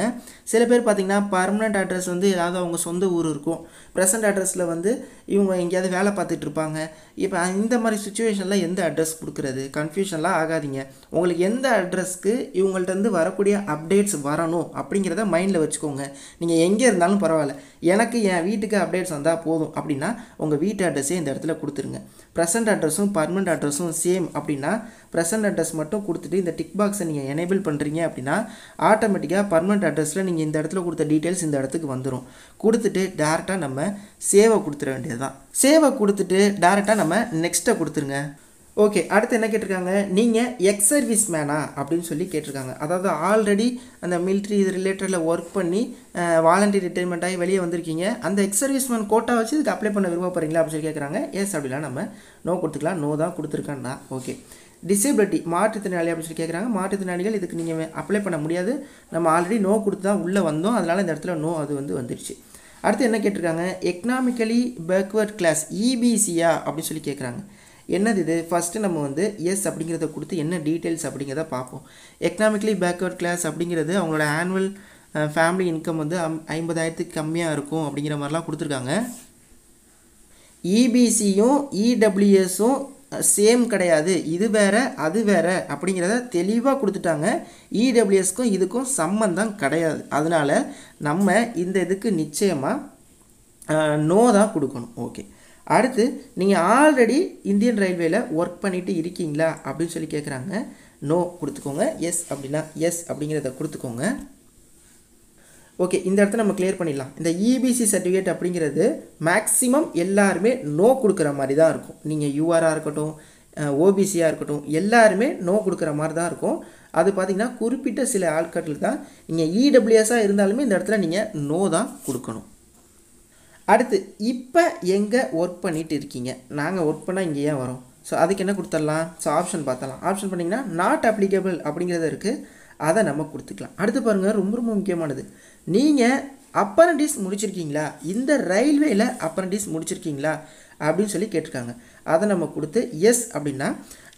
சில பேர் பார்த்திங்கன்னா பர்மனெண்ட் அட்ரஸ் வந்து ஏதாவது அவங்க சொந்த ஊர் இருக்கும் ப்ரெசன்ட் அட்ரஸில் வந்து இவங்க எங்கேயாவது வேலை பார்த்துட்டு இருப்பாங்க இப்போ இந்த மாதிரி சுச்சுவேஷனில் எந்த அட்ரஸ் கொடுக்குறது கன்ஃபியூஷன்லாம் ஆகாதீங்க உங்களுக்கு எந்த அட்ரஸ்க்கு இவங்கள்ட்ட வரக்கூடிய அப்டேட்ஸ் வரணும் அப்படிங்கிறத மைண்டில் வச்சுக்கோங்க நீங்கள் எங்கே இருந்தாலும் பரவாயில்ல எனக்கு என் வீட்டுக்கு அப்டேட்ஸ் வந்தால் போதும் அப்படின்னா உங்கள் வீட்டு அட்ரஸே இந்த இடத்துல கொடுத்துருங்க ப்ரெசன்ட் அட்ரஸும் பர்மனண்ட் அட்ரஸும் சேம் அப்படின்னா ப்ரெசன்ட் அட்ரஸ் மட்டும் கொடுத்துட்டு இந்த டிக் பாக்ஸை நீங்கள் எனேபிள் பண்ணுறீங்க அப்படின்னா ஆட்டோமேட்டிக்காக பர்மனண்ட் அட்ரஸில் நீங்கள் இந்த இடத்துல கொடுத்த டீட்டெயில்ஸ் இந்த இடத்துக்கு வந்துடும் கொடுத்துட்டு டேரெக்டாக நம்ம சேவை கொடுத்துட வேண்டியது தான் சேவை கொடுத்துட்டு டேரெக்டாக நம்ம நெக்ஸ்ட்டை கொடுத்துருங்க ஓகே அடுத்து என்ன கேட்டிருக்காங்க நீங்கள் எக்ஸ் சர்வீஸ் மேனா அப்படின்னு சொல்லி கேட்டிருக்காங்க அதாவது ஆல்ரெடி அந்த மிலிட்ரி இது ரிலேட்டடில் ஒர்க் பண்ணி வாலண்டியர் ரிட்டைர்மெண்ட் ஆகி வெளியே வந்திருக்கீங்க அந்த எக்ஸ் சர்வீஸ் மேன் கோட்டா வச்சு இதுக்கு அப்ளை பண்ண விரும்ப போகிறீங்களா அப்படின்னு சொல்லி கேட்குறாங்க எஸ் அப்படிலாம் நம்ம நோ கொடுத்துக்கலாம் நோ தான் கொடுத்துருக்கான்னா ஓகே டிசேபிலிட்டி மாற்றுத்திறனாளி அப்படின்னு சொல்லி கேட்குறாங்க மாற்றுத்திறனாளிகள் இதுக்கு நீங்கள் அப்ளை பண்ண முடியாது நம்ம ஆல்ரெடி நோ கொடுத்து தான் உள்ளே வந்தோம் அதனால் இந்த இடத்துல நோ அது வந்து வந்துருச்சு அடுத்து என்ன கேட்டிருக்காங்க எக்கனாமிக்கலி பேக்வர்ட் கிளாஸ் இபிசியா அப்படின்னு சொல்லி கேட்குறாங்க என்னது இது ஃபஸ்ட்டு நம்ம வந்து எஸ் அப்படிங்கிறத கொடுத்து என்ன டீட்டெயில்ஸ் அப்படிங்கிறத பார்ப்போம் எக்கனாமிக்கலி பேக்வர்ட் கிளாஸ் அப்படிங்கிறது அவங்களோட ஆனுவல் ஃபேமிலி இன்கம் வந்து அம் ஐம்பதாயிரத்துக்கு கம்மியாக இருக்கும் அப்படிங்கிற மாதிரிலாம் கொடுத்துருக்காங்க இபிசியும் இடபிள்யூஎஸும் சேம் கிடையாது இது வேறு அது வேறு அப்படிங்கிறத தெளிவாக கொடுத்துட்டாங்க இடபிள்யூஎஸ்க்கும் e இதுக்கும் சம்மந்தம் கிடையாது அதனால் நம்ம இந்த இதுக்கு நிச்சயமாக நோ தான் கொடுக்கணும் ஓகே அடுத்து நீங்கள் ஆல்ரெடி இந்தியன் ரயில்வேயில் ஒர்க் பண்ணிவிட்டு இருக்கீங்களா அப்படின்னு சொல்லி கேட்குறாங்க நோ கொடுத்துக்கோங்க எஸ் அப்படின்னா எஸ் அப்படிங்கிறத கொடுத்துக்கோங்க ஓகே இந்த இடத்த நம்ம கிளியர் பண்ணிடலாம் இந்த இபிசி e சர்டிஃபிகேட் அப்படிங்கிறது மேக்ஸிமம் எல்லாருமே நோ கொடுக்குற மாதிரி தான் இருக்கும் நீங்கள் யூஆராக இருக்கட்டும் ஓபிசியாக இருக்கட்டும் எல்லாருமே நோ கொடுக்குற மாதிரி தான் இருக்கும் அது பார்த்திங்கன்னா குறிப்பிட்ட சில ஆட்கள் தான் நீங்கள் இடபிள்யூஎஸாக e இருந்தாலுமே இந்த இடத்துல நீங்கள் நோ தான் கொடுக்கணும் அடுத்து இப்போ எங்கே ஒர்க் பண்ணிகிட்டு இருக்கீங்க நாங்கள் ஒர்க் பண்ணால் இங்கே ஏன் வரோம் ஸோ அதுக்கு என்ன கொடுத்துடலாம் ஸோ ஆப்ஷன் பார்த்தலாம் ஆப்ஷன் பண்ணிங்கன்னா நாட் அப்ளிகபிள் அப்படிங்கிறது இருக்குது அதை நம்ம கொடுத்துக்கலாம் அடுத்து பாருங்கள் ரொம்ப ரொம்ப முக்கியமானது நீங்கள் அப்பரண்டிஸ் முடிச்சிருக்கீங்களா இந்த ரயில்வேயில் அப்பரண்டிஸ் முடிச்சிருக்கீங்களா அப்படின்னு சொல்லி கேட்டிருக்காங்க அதை நம்ம கொடுத்து எஸ் அப்படின்னா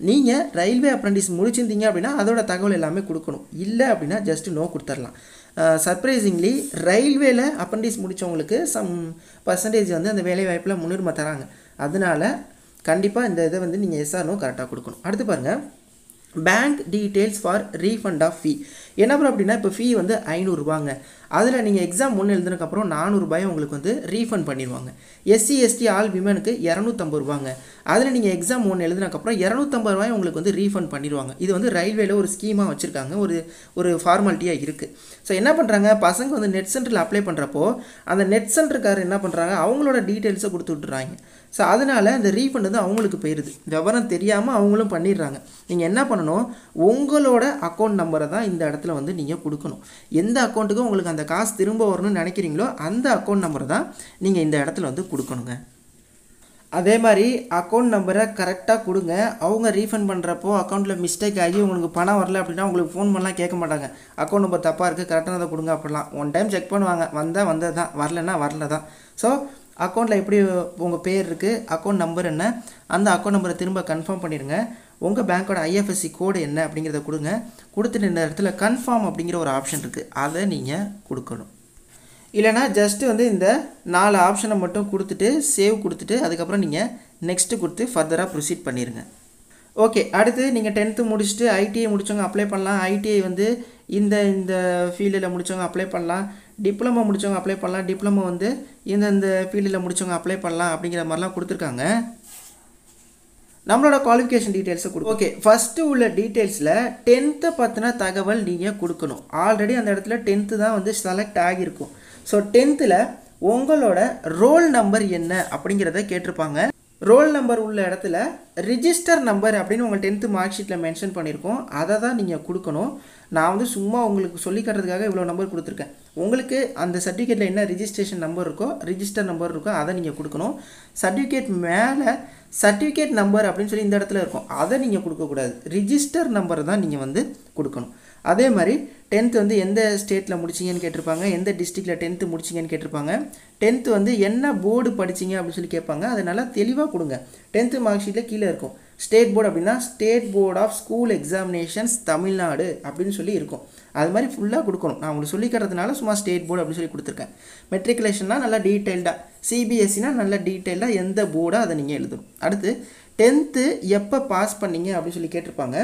நீங்கள் ரயில்வே அப்ரண்டிஸ் முடிச்சிருந்தீங்க அப்படின்னா அதோட தகவல் எல்லாமே கொடுக்கணும் இல்லை அப்படின்னா ஜஸ்ட்டு நோ கொடுத்துர்லாம் சர்ப்ரைசிங்லி ரயில்வேல அப்ரண்டிஸ் முடித்தவங்களுக்கு சம் பர்சன்டேஜ் வந்து அந்த வேலைவாய்ப்பில் முன்னுரிமை தராங்க அதனால் கண்டிப்பாக இந்த இதை வந்து நீங்கள் எஸ்ஆர்னோ கரெக்டாக கொடுக்கணும் அடுத்து பாருங்கள் bank details for refund of fee என்ன பண்ணும் அப்படின்னா இப்போ ஃபீ வந்து ஐநூறுபாங்க அதில் நீங்கள் எக்ஸாம் ஒன்று எழுதுனதுக்கப்புறம் நானூறுபாயை உங்களுக்கு வந்து ரீஃபண்ட் பண்ணிடுவாங்க எஸ்சி எஸ்டி ஆல் விமனுக்கு இரநூத்தம்பது ரூபாங்க அதில் நீங்கள் எக்ஸாம் ஒன்று எழுதுனதுக்கப்புறம் இரநூத்தம்பது ரூபாய் உங்களுக்கு வந்து ரீஃபண்ட் பண்ணிடுவாங்க இது வந்து ரயில்வேல ஒரு ஸ்கீமாக வச்சுருக்காங்க ஒரு ஒரு ஃபார்மாலிட்டியாக இருக்குது ஸோ என்ன பண்ணுறாங்க பசங்க வந்து நெட் சென்டரில் அப்ளை பண்ணுறப்போ அந்த நெட் சென்டருக்காரர் என்ன பண்ணுறாங்க அவங்களோட டீட்டெயில்ஸை கொடுத்து விட்டுறாங்க ஸோ அதனால் அந்த ரீஃபண்ட் வந்து அவங்களுக்கு போயிடுது விவரம் தெரியாமல் அவங்களும் பண்ணிடுறாங்க நீங்கள் என்ன பண்ணணும் உங்களோட அக்கௌண்ட் நம்பரை தான் இந்த இடத்துல வந்து நீங்கள் கொடுக்கணும் எந்த அக்கௌண்ட்டுக்கும் உங்களுக்கு அந்த காசு திரும்ப வரணும்னு நினைக்கிறீங்களோ அந்த அக்கௌண்ட் நம்பரை தான் நீங்கள் இந்த இடத்துல வந்து கொடுக்கணுங்க அதே மாதிரி அக்கௌண்ட் நம்பரை கரெக்டாக கொடுங்க அவங்க ரீஃபண்ட் பண்ணுறப்போ அக்கௌண்ட்டில் மிஸ்டேக் ஆகி உங்களுக்கு பணம் வரல அப்படின்னா உங்களுக்கு ஃபோன் பண்ணலாம் கேட்க மாட்டாங்க அக்கௌண்ட் நம்பர் தப்பாக இருக்குது கரெக்டானதை கொடுங்க அப்படிலாம் ஒன் டைம் செக் பண்ணுவாங்க வந்தால் வந்தது தான் வரலன்னா வரல தான் ஸோ அக்கௌண்ட்டில் எப்படி உங்கள் பேர் இருக்குது அக்கௌண்ட் நம்பர் என்ன அந்த அக்கௌண்ட் நம்பரை திரும்ப கன்ஃபார்ம் பண்ணிடுங்க உங்கள் பேங்க்கோட ஐஎஃப்எஸ்சி கோடு என்ன அப்படிங்கிறத கொடுங்க கொடுத்துட்டு இந்த இடத்துல கன்ஃபார்ம் அப்படிங்கிற ஒரு ஆப்ஷன் இருக்குது அதை நீங்கள் கொடுக்கணும் இல்லைனா ஜஸ்ட்டு வந்து இந்த நாலு ஆப்ஷனை மட்டும் கொடுத்துட்டு சேவ் கொடுத்துட்டு அதுக்கப்புறம் நீங்கள் நெக்ஸ்ட்டு கொடுத்து ஃபர்தராக ப்ரொசீட் பண்ணிடுங்க ஓகே அடுத்து நீங்கள் டென்த்து முடிச்சுட்டு ஐடிஐ முடித்தவங்க அப்ளை பண்ணலாம் ஐடிஐ வந்து இந்த இந்த ஃபீல்டில் முடித்தவங்க அப்ளை பண்ணலாம் டிப்ளமோ முடித்தவங்க அப்ளை பண்ணலாம் டிப்ளமோ வந்து இந்தந்த ஃபீல்டில் முடித்தவங்க அப்ளை பண்ணலாம் அப்படிங்கிற மாதிரிலாம் கொடுத்துருக்காங்க நம்மளோட குவாலிஃபிகேஷன் டீட்டெயில்ஸை கொடு ஓகே ஃபஸ்ட்டு உள்ள டீட்டெயில்ஸில் டென்த்தை பற்றின தகவல் நீங்கள் கொடுக்கணும் ஆல்ரெடி அந்த இடத்துல டென்த்து தான் வந்து செலக்ட் ஆகியிருக்கும் ஸோ டென்த்தில் உங்களோட ரோல் நம்பர் என்ன அப்படிங்கிறத கேட்டிருப்பாங்க ரோல் நம்பர் உள்ள இடத்துல ரிஜிஸ்டர் நம்பர் அப்படின்னு உங்கள் டென்த்து மார்க் ஷீட்டில் மென்ஷன் பண்ணியிருக்கோம் அதை தான் நீங்கள் கொடுக்கணும் நான் வந்து சும்மா உங்களுக்கு சொல்லி கட்டுறதுக்காக இவ்வளோ நம்பர் கொடுத்துருக்கேன் உங்களுக்கு அந்த சர்டிஃபிகேட்டில் என்ன ரிஜிஸ்ட்ரேஷன் நம்பர் இருக்கோ ரிஜிஸ்டர் நம்பர் இருக்கோ அதை நீங்கள் கொடுக்கணும் சர்டிஃபிகேட் மேலே சர்டிஃபிகேட் நம்பர் அப்படின்னு சொல்லி இந்த இடத்துல இருக்கும் அதை நீங்கள் கொடுக்கக்கூடாது ரிஜிஸ்டர் நம்பர் தான் நீங்கள் வந்து கொடுக்கணும் அதே மாதிரி டென்த்து வந்து எந்த ஸ்டேட்டில் முடிச்சிங்கன்னு கேட்டிருப்பாங்க எந்த டிஸ்ட்ரிக்டில் டென்த்து முடிச்சிங்கன்னு கேட்டிருப்பாங்க டென்த்து வந்து என்ன போர்டு படிச்சிங்க அப்படின்னு சொல்லி கேட்பாங்க அதை நல்லா தெளிவாக கொடுங்க டென்த்து மார்க் ஷீட்டில் கீழே இருக்கும் ஸ்டேட் போர்டு அப்படின்னா state board of school examinations Tamil Nadu அப்படின்னு சொல்லி இருக்கும் அது மாதிரி ஃபுல்லாக கொடுக்கணும் நான் உங்களுக்கு சொல்லிக்கிறதுனால சும்மா ஸ்டேட் போர்டு அப்படின்னு சொல்லி கொடுத்துருக்கேன் மெட்ரிகுலேஷன்லாம் நல்லா டீட்டெயில்டாக சிபிஎஸ்சினா நல்லா டீட்டெயிலாக எந்த போர்டாக அதை நீங்கள் எழுதணும் அடுத்து டென்த்து எப்போ பாஸ் பண்ணீங்க அப்படின்னு சொல்லி கேட்டிருப்பாங்க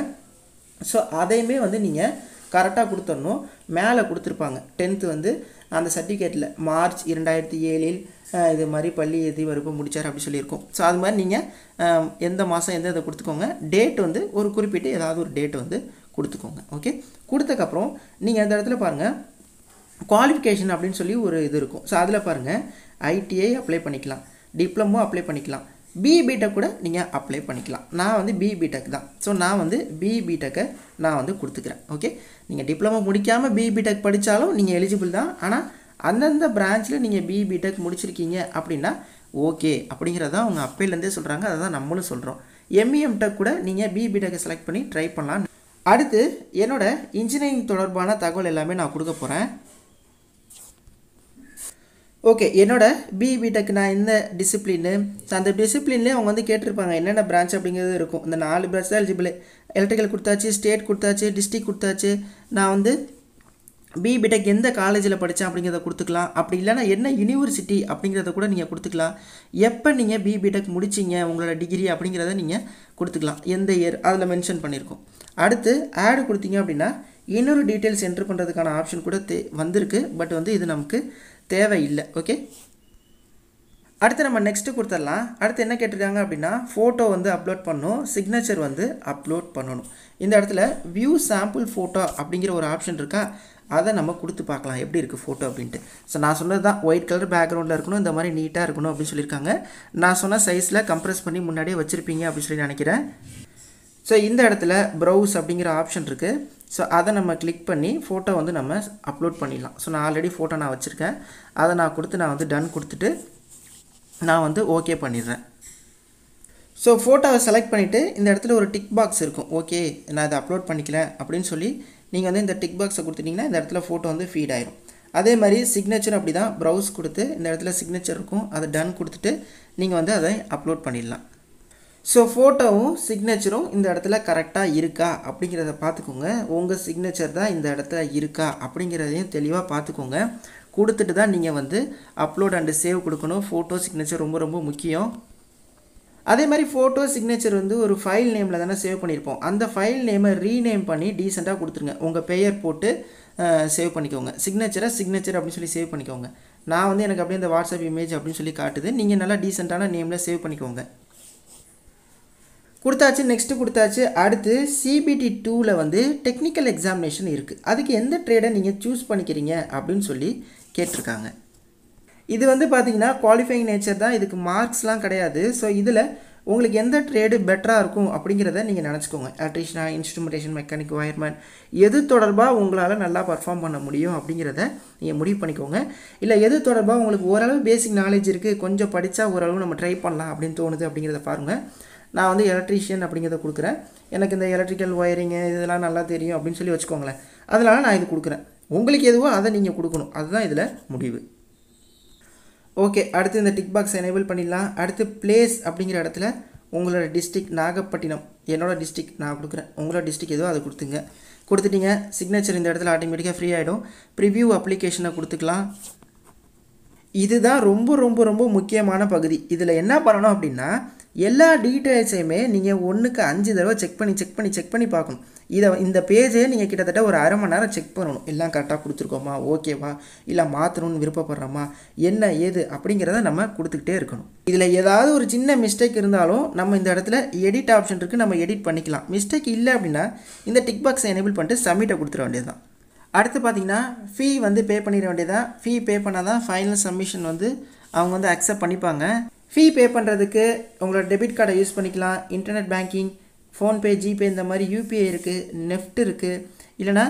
ஸோ அதையுமே வந்து நீங்கள் கரெக்டாக கொடுத்துடணும் மேலே கொடுத்துருப்பாங்க டென்த்து வந்து அந்த சர்டிஃபிகேட்டில் மார்ச் இரண்டாயிரத்தி ஏழில் இது மாதிரி பள்ளி எதி வகுப்பு முடித்தார் அப்படி சொல்லியிருக்கோம் ஸோ அது மாதிரி நீங்கள் எந்த மாதம் எந்த இதை கொடுத்துக்கோங்க டேட் வந்து ஒரு குறிப்பிட்டு ஏதாவது ஒரு டேட் வந்து கொடுத்துக்கோங்க ஓகே கொடுத்தக்கப்புறம் நீங்கள் அந்த இடத்துல பாருங்கள் குவாலிஃபிகேஷன் அப்படின்னு சொல்லி ஒரு இது இருக்கும் ஸோ அதில் பாருங்கள் ஐடிஐ அப்ளை பண்ணிக்கலாம் டிப்ளமோ அப்ளை பண்ணிக்கலாம் பிபிடெக் e கூட நீங்கள் அப்ளை பண்ணிக்கலாம் நான் வந்து பிபிடெக் e தான் ஸோ நான் வந்து பிபிடெக்கை e நான் வந்து கொடுத்துக்கிறேன் ஓகே நீங்கள் டிப்ளமோ முடிக்காமல் பிபிடெக் படித்தாலும் நீங்கள் எலிஜிபிள் தான் ஆனால் அந்தந்த பிரான்ச்சில் நீங்கள் பிபிடெக் முடிச்சிருக்கீங்க அப்படின்னா ஓகே அப்படிங்கிறதான் அவங்க அப்பையிலேருந்தே சொல்கிறாங்க அதை தான் நம்மளும் சொல்கிறோம் எம்இஎம் டெக் கூட நீங்கள் பிபிடெக்கை பிடெக்கை செலக்ட் பண்ணி ட்ரை பண்ணலான்னு அடுத்து என்னோடய இன்ஜினியரிங் தொடர்பான தகவல் எல்லாமே நான் கொடுக்க போகிறேன் ஓகே என்னோட பி பிடெக் நான் இந்த டிசிப்ளின்னு அந்த டிசிப்ளின்லேயே அவங்க வந்து கேட்டிருப்பாங்க என்னென்ன பிரான்ச் அப்படிங்கிறது இருக்கும் இந்த நாலு பிரான்ச் தான் எலிஜிபிள் எலக்ட்ரிக்கல் கொடுத்தாச்சு ஸ்டேட் கொடுத்தாச்சு டிஸ்ட்ரிக் கொடுத்தாச்சு நான் வந்து பி பிடெக் எந்த காலேஜில் படித்தேன் அப்படிங்கிறத கொடுத்துக்கலாம் அப்படி இல்லைனா என்ன யூனிவர்சிட்டி அப்படிங்கிறத கூட நீங்கள் கொடுத்துக்கலாம் எப்போ நீங்கள் பி பிடெக் முடிச்சிங்க உங்களோட டிகிரி அப்படிங்கிறத நீங்கள் கொடுத்துக்கலாம் எந்த இயர் அதில் மென்ஷன் பண்ணியிருக்கோம் அடுத்து ஆடு கொடுத்தீங்க அப்படின்னா இன்னொரு டீட்டெயில்ஸ் என்ட்ரு பண்ணுறதுக்கான ஆப்ஷன் கூட தே வந்திருக்கு பட் வந்து இது நமக்கு தேவையில்லை ஓகே அடுத்து நம்ம நெக்ஸ்ட்டு கொடுத்துடலாம் அடுத்து என்ன கேட்டிருக்காங்க அப்படின்னா ஃபோட்டோ வந்து அப்லோட் பண்ணணும் சிக்னேச்சர் வந்து அப்லோட் பண்ணணும் இந்த இடத்துல வியூ சாம்பிள் ஃபோட்டோ அப்படிங்கிற ஒரு ஆப்ஷன் இருக்கா அதை நம்ம கொடுத்து பார்க்கலாம் எப்படி இருக்குது ஃபோட்டோ அப்படின்ட்டு ஸோ நான் சொன்னது தான் ஒயிட் கலர் பேக்ரவுண்டில் இருக்கணும் இந்த மாதிரி நீட்டாக இருக்கணும் அப்படின்னு சொல்லியிருக்காங்க நான் சொன்ன சைஸில் கம்ப்ரெஸ் பண்ணி முன்னாடியே வச்சுருப்பீங்க அப்படின்னு சொல்லி நினைக்கிறேன் ஸோ இந்த இடத்துல ப்ரௌஸ் அப்படிங்கிற ஆப்ஷன் இருக்குது ஸோ அதை நம்ம கிளிக் பண்ணி ஃபோட்டோ வந்து நம்ம அப்லோட் பண்ணிடலாம் ஸோ நான் ஆல்ரெடி ஃபோட்டோ நான் வச்சுருக்கேன் அதை நான் கொடுத்து நான் வந்து டன் கொடுத்துட்டு நான் வந்து ஓகே பண்ணிடுறேன் ஸோ ஃபோட்டோவை செலக்ட் பண்ணிவிட்டு இந்த இடத்துல ஒரு டிக் பாக்ஸ் இருக்கும் ஓகே நான் அதை அப்லோட் பண்ணிக்கிறேன் அப்படின்னு சொல்லி நீங்கள் வந்து இந்த டிக் பாக்ஸை கொடுத்துட்டிங்கன்னா இந்த இடத்துல ஃபோட்டோ வந்து ஃபீட் ஆயிரும் அதே மாதிரி சிக்னேச்சர் அப்படி தான் ப்ரௌஸ் கொடுத்து இந்த இடத்துல சிக்னேச்சர் இருக்கும் அதை டன் கொடுத்துட்டு நீங்கள் வந்து அதை அப்லோட் பண்ணிடலாம் ஸோ ஃபோட்டோவும் சிக்னேச்சரும் இந்த இடத்துல கரெக்டாக இருக்கா அப்படிங்கிறத பார்த்துக்கோங்க உங்கள் சிக்னேச்சர் தான் இந்த இடத்துல இருக்கா அப்படிங்கிறதையும் தெளிவாக பார்த்துக்கோங்க கொடுத்துட்டு தான் நீங்கள் வந்து அப்லோட் அண்டு சேவ் கொடுக்கணும் ஃபோட்டோ சிக்னேச்சர் ரொம்ப ரொம்ப முக்கியம் அதே மாதிரி ஃபோட்டோ சிக்னேச்சர் வந்து ஒரு ஃபைல் நேமில் தானே சேவ் பண்ணியிருப்போம் அந்த ஃபைல் நேமை ரீநேம் பண்ணி டீசெண்டாக கொடுத்துருங்க உங்கள் பெயர் போட்டு சேவ் பண்ணிக்கோங்க சிக்னேச்சரை சிக்னேச்சர் அப்படின்னு சொல்லி சேவ் பண்ணிக்கோங்க நான் வந்து எனக்கு அப்படியே இந்த வாட்ஸ்அப் இமேஜ் அப்படின்னு சொல்லி காட்டுது நீங்கள் நல்லா டீசெண்டான நேமில் சேவ் பண்ணிக்கோங்க கொடுத்தாச்சு நெக்ஸ்ட்டு கொடுத்தாச்சு அடுத்து சிபிடி டூவில் வந்து டெக்னிக்கல் எக்ஸாமினேஷன் இருக்குது அதுக்கு எந்த ட்ரேடை நீங்கள் சூஸ் பண்ணிக்கிறீங்க அப்படின்னு சொல்லி கேட்டிருக்காங்க இது வந்து பார்த்தீங்கன்னா குவாலிஃபைங் நேச்சர் தான் இதுக்கு மார்க்ஸ்லாம் கிடையாது ஸோ இதில் உங்களுக்கு எந்த ட்ரேடு பெட்டராக இருக்கும் அப்படிங்கிறத நீங்கள் நினச்சிக்கோங்க எலக்ட்ரிஷனா இன்ஸ்ட்ருமெண்டேஷன் மெக்கானிக் ஒயர்மேன் எது தொடர்பாக உங்களால் நல்லா பர்ஃபார்ம் பண்ண முடியும் அப்படிங்கிறத நீங்கள் முடிவு பண்ணிக்கோங்க இல்லை எது தொடர்பாக உங்களுக்கு ஓரளவு பேசிக் நாலேஜ் இருக்குது கொஞ்சம் படித்தா ஓரளவு நம்ம ட்ரை பண்ணலாம் அப்படின்னு தோணுது அப்படிங்கிறத பாருங்கள் நான் வந்து எலக்ட்ரீஷியன் அப்படிங்கிறத கொடுக்குறேன் எனக்கு இந்த எலக்ட்ரிக்கல் ஒயரிங்கு இதெல்லாம் நல்லா தெரியும் அப்படின்னு சொல்லி வச்சுக்கோங்களேன் அதனால் நான் இது கொடுக்குறேன் உங்களுக்கு எதுவோ அதை நீங்கள் கொடுக்கணும் அதுதான் இதில் முடிவு ஓகே அடுத்து இந்த டிக் பாக்ஸ் எனேபிள் பண்ணிடலாம் அடுத்து பிளேஸ் அப்படிங்கிற இடத்துல உங்களோட டிஸ்ட்ரிக் நாகப்பட்டினம் என்னோடய டிஸ்ட்ரிக் நான் கொடுக்குறேன் உங்களோட டிஸ்ட்ரிக் எதுவோ அதை கொடுத்துங்க கொடுத்துட்டிங்க சிக்னேச்சர் இந்த இடத்துல ஆட்டோமேட்டிக்காக ஃப்ரீ ஆகிடும் ப்ரிவியூ அப்ளிகேஷனை கொடுத்துக்கலாம் இதுதான் ரொம்ப ரொம்ப ரொம்ப முக்கியமான பகுதி இதில் என்ன பண்ணணும் அப்படின்னா எல்லா டீட்டெயில்ஸையுமே நீங்கள் ஒன்றுக்கு அஞ்சு தடவை செக் பண்ணி செக் பண்ணி செக் பண்ணி பார்க்கணும் இதை இந்த பேஜே நீங்கள் கிட்டத்தட்ட ஒரு அரை மணி நேரம் செக் பண்ணணும் எல்லாம் கரெக்டாக கொடுத்துருக்கோமா ஓகேவா இல்லை மாற்றணும்னு விருப்பப்படுறோமா என்ன ஏது அப்படிங்கிறத நம்ம கொடுத்துக்கிட்டே இருக்கணும் இதில் ஏதாவது ஒரு சின்ன மிஸ்டேக் இருந்தாலும் நம்ம இந்த இடத்துல எடிட் ஆப்ஷன் இருக்குது நம்ம எடிட் பண்ணிக்கலாம் மிஸ்டேக் இல்லை அப்படின்னா இந்த டிக் பாக்ஸை எனேபிள் பண்ணிட்டு சப்மிட்டை கொடுத்துட வேண்டியது தான் அடுத்து பார்த்திங்கன்னா ஃபீ வந்து பே பண்ணிட வேண்டியதாக ஃபீ பே பண்ணால் தான் ஃபைனல் சப்மிஷன் வந்து அவங்க வந்து அக்செப்ட் பண்ணிப்பாங்க ஃபீ பே பண்ணுறதுக்கு உங்களோட டெபிட் கார்டை யூஸ் பண்ணிக்கலாம் இன்டர்நெட் பேங்கிங் ஃபோன்பே ஜிபே இந்த மாதிரி யூபிஐ இருக்குது நெஃப்ட் இருக்குது இல்லைனா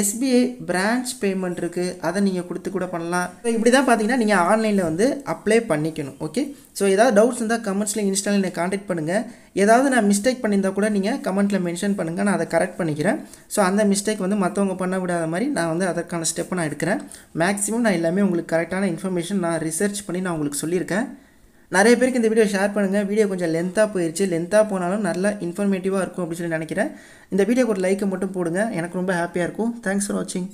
எஸ்பிஐ பிரான்ச் பேமெண்ட் இருக்குது அதை நீங்கள் கொடுத்து கூட பண்ணலாம் இப்படி தான் பார்த்தீங்கன்னா நீங்கள் ஆன்லைனில் வந்து அப்ளை பண்ணிக்கணும் ஓகே ஸோ ஏதாவது டவுட்ஸ் இருந்தால் கமெண்ட்ஸில் இன்ஸ்டாவில் என்னை காண்டாக்ட் பண்ணுங்கள் ஏதாவது நான் மிஸ்டேக் பண்ணியிருந்தால் கூட நீங்கள் கமெண்ட்டில் மென்ஷன் பண்ணுங்கள் நான் அதை கரெக்ட் பண்ணிக்கிறேன் ஸோ அந்த மிஸ்டேக் வந்து மற்றவங்க பண்ண விடாத மாதிரி நான் வந்து அதற்கான ஸ்டெப்பை நான் எடுக்கிறேன் மேக்ஸிமம் நான் எல்லாமே உங்களுக்கு கரெக்டான இன்ஃபர்மேஷன் நான் ரிசர்ச் பண்ணி நான் உங்களுக்கு சொல்லியிருக்கேன் நிறைய பேருக்கு இந்த வீடியோ ஷேர் பண்ணுங்கள் வீடியோ கொஞ்சம் லென்த்தாக போயிடுச்சு லென்த்தாக போனாலும் நல்லா இன்ஃபர்மேட்டிவாக இருக்கும் அப்படின்னு சொல்லி நினைக்கிறேன் இந்த வீடியோக்கு ஒரு லைக்கை மட்டும் போடுங்க எனக்கு ரொம்ப ஹாப்பியாக இருக்கும் தேங்க்ஸ் ஃபார் வாட்சிங்